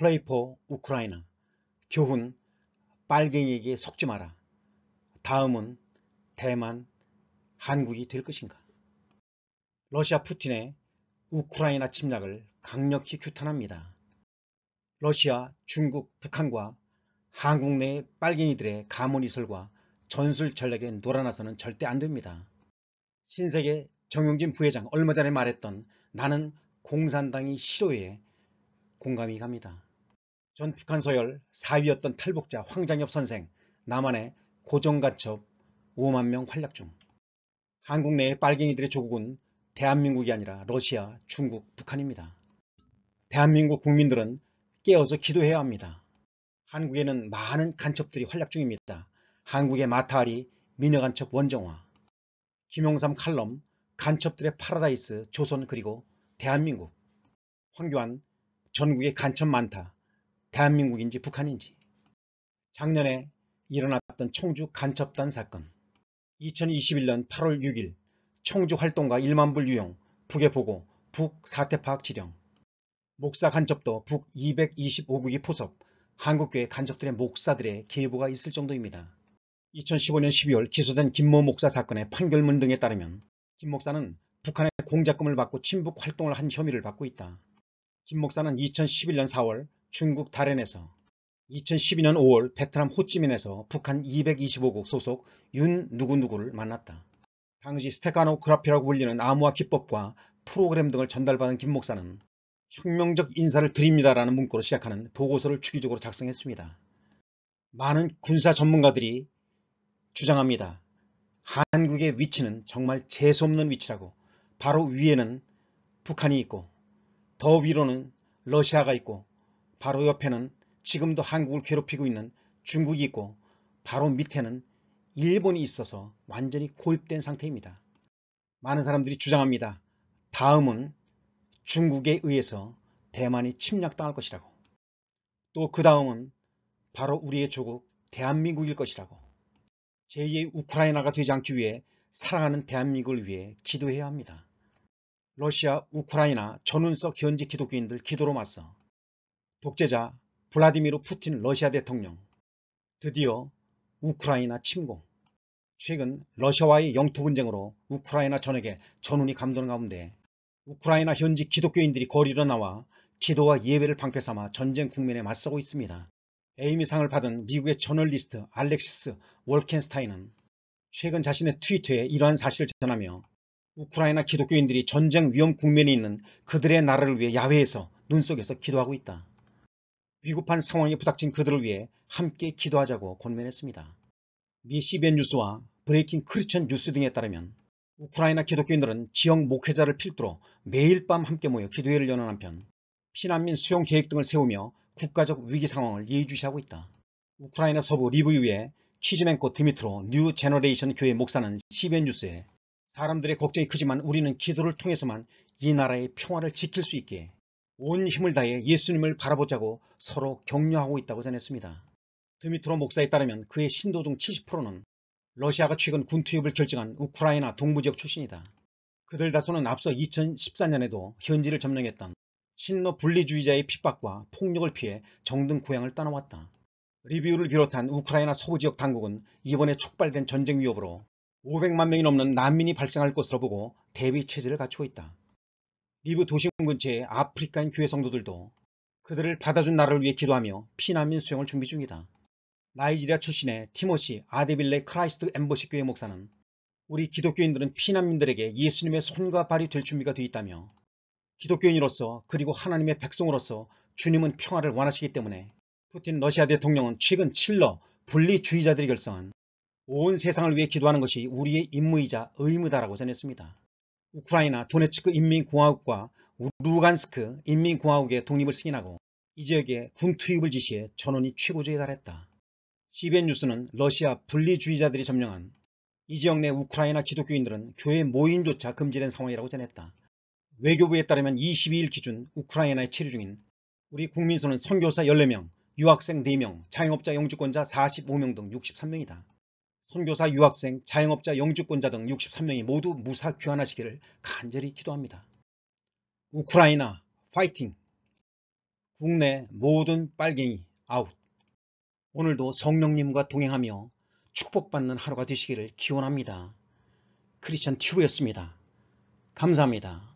플레이 포 우크라이나 교훈 빨갱이에게 속지 마라 다음은 대만 한국이 될 것인가 러시아 푸틴의 우크라이나 침략을 강력히 규탄합니다 러시아, 중국, 북한과 한국 내 빨갱이들의 가문이설과 전술 전략에 놀아나서는 절대 안됩니다 신세계 정용진 부회장 얼마 전에 말했던 나는 공산당이 싫어에 공감이 갑니다. 전 북한 서열 4위였던 탈북자 황장엽 선생 남한의 고정간첩 5만 명 활약 중 한국 내의 빨갱이들의 조국은 대한민국이 아니라 러시아, 중국, 북한입니다. 대한민국 국민들은 깨어서 기도해야 합니다. 한국에는 많은 간첩들이 활약 중입니다. 한국의 마타리, 미녀간첩 원정화, 김용삼 칼럼, 간첩들의 파라다이스, 조선 그리고 대한민국, 황교안, 전국에 간첩 많다. 대한민국인지 북한인지 작년에 일어났던 청주 간첩단 사건 2021년 8월 6일 청주 활동가 1만불 유형북에 보고 북 사태 파악 지령 목사 간첩도 북 225국이 포섭 한국교회 간첩들의 목사들의 계보가 있을 정도입니다. 2015년 12월 기소된 김모 목사 사건의 판결문 등에 따르면 김 목사는 북한의 공작금을 받고 친북 활동을 한 혐의를 받고 있다. 김 목사는 2011년 4월 중국 다롄에서 2012년 5월 베트남 호찌민에서 북한 225국 소속 윤 누구누구를 만났다. 당시 스테카노그라피라고 불리는 암호화 기법과 프로그램 등을 전달받은 김 목사는 혁명적 인사를 드립니다라는 문구로 시작하는 보고서를 주기적으로 작성했습니다. 많은 군사 전문가들이 주장합니다. 한국의 위치는 정말 재수없는 위치라고 바로 위에는 북한이 있고 더 위로는 러시아가 있고 바로 옆에는 지금도 한국을 괴롭히고 있는 중국이 있고 바로 밑에는 일본이 있어서 완전히 고립된 상태입니다. 많은 사람들이 주장합니다. 다음은 중국에 의해서 대만이 침략당할 것이라고 또 그 다음은 바로 우리의 조국 대한민국일 것이라고 제2의 우크라이나가 되지 않기 위해 사랑하는 대한민국을 위해 기도해야 합니다. 러시아, 우크라이나 전운석 현지 기독교인들 기도로 맞서 독재자 블라디미르 푸틴 러시아 대통령 드디어 우크라이나 침공 최근 러시아와의 영토 분쟁으로 우크라이나 전역에 전운이 감도는 가운데 우크라이나 현지 기독교인들이 거리로 나와 기도와 예배를 방패삼아 전쟁 국면에 맞서고 있습니다. 에이미상을 받은 미국의 저널리스트 알렉시스 월켄스타인은 최근 자신의 트위터에 이러한 사실을 전하며 우크라이나 기독교인들이 전쟁 위험 국면에 있는 그들의 나라를 위해 야외에서 눈속에서 기도하고 있다. 위급한 상황에 부닥친 그들을 위해 함께 기도하자고 권면했습니다. 미 CBN 뉴스와 브레이킹 크리스천 뉴스 등에 따르면 우크라이나 기독교인들은 지역 목회자를 필두로 매일 밤 함께 모여 기도회를 여는 한편 피난민 수용 계획 등을 세우며 국가적 위기 상황을 예의주시하고 있다. 우크라이나 서부 리브유의 키즈맨코 드미트로 뉴 제너레이션 교회 목사는 CBN 뉴스에 사람들의 걱정이 크지만 우리는 기도를 통해서만 이 나라의 평화를 지킬 수 있게 온 힘을 다해 예수님을 바라보자고 서로 격려하고 있다고 전했습니다. 드미트로 목사에 따르면 그의 신도 중 70%는 러시아가 최근 군투입을 결정한 우크라이나 동부지역 출신이다. 그들 다수는 앞서 2014년에도 현지를 점령했던 신노 분리주의자의 핍박과 폭력을 피해 정등 고향을 떠나왔다. 리뷰를 비롯한 우크라이나 서부지역 당국은 이번에 촉발된 전쟁 위협으로 500만 명이 넘는 난민이 발생할 것으로 보고 대비 체제를 갖추고 있다. 리브 도심 근처의 아프리카인 교회 성도들도 그들을 받아준 나라를 위해 기도하며 피난민 수용을 준비 중이다. 나이지리아 출신의 티모시 아데빌레 크라이스트 엠버시 교회 목사는 우리 기독교인들은 피난민들에게 예수님의 손과 발이 될 준비가 되어 있다며 기독교인으로서 그리고 하나님의 백성으로서 주님은 평화를 원하시기 때문에 푸틴 러시아 대통령은 최근 칠러 분리주의자들이 결성한 온 세상을 위해 기도하는 것이 우리의 임무이자 의무다라고 전했습니다. 우크라이나 도네츠크 인민공화국과 루간스크 인민공화국의 독립을 승인하고 이 지역에 군 투입을 지시해 전원이 최고조에 달했다. CBN 뉴스는 러시아 분리주의자들이 점령한 이 지역 내 우크라이나 기독교인들은 교회 모임조차 금지된 상황이라고 전했다. 외교부에 따르면 22일 기준 우크라이나에 체류 중인 우리 국민수는 선교사 14명, 유학생 4명, 자영업자 영주권자 45명 등 63명이다. 선교사, 유학생, 자영업자, 영주권자 등 63명이 모두 무사 귀환하시기를 간절히 기도합니다. 우크라이나 파이팅! 국내 모든 빨갱이 아웃! 오늘도 성령님과 동행하며 축복받는 하루가 되시기를 기원합니다. 크리스천 튜브였습니다. 감사합니다.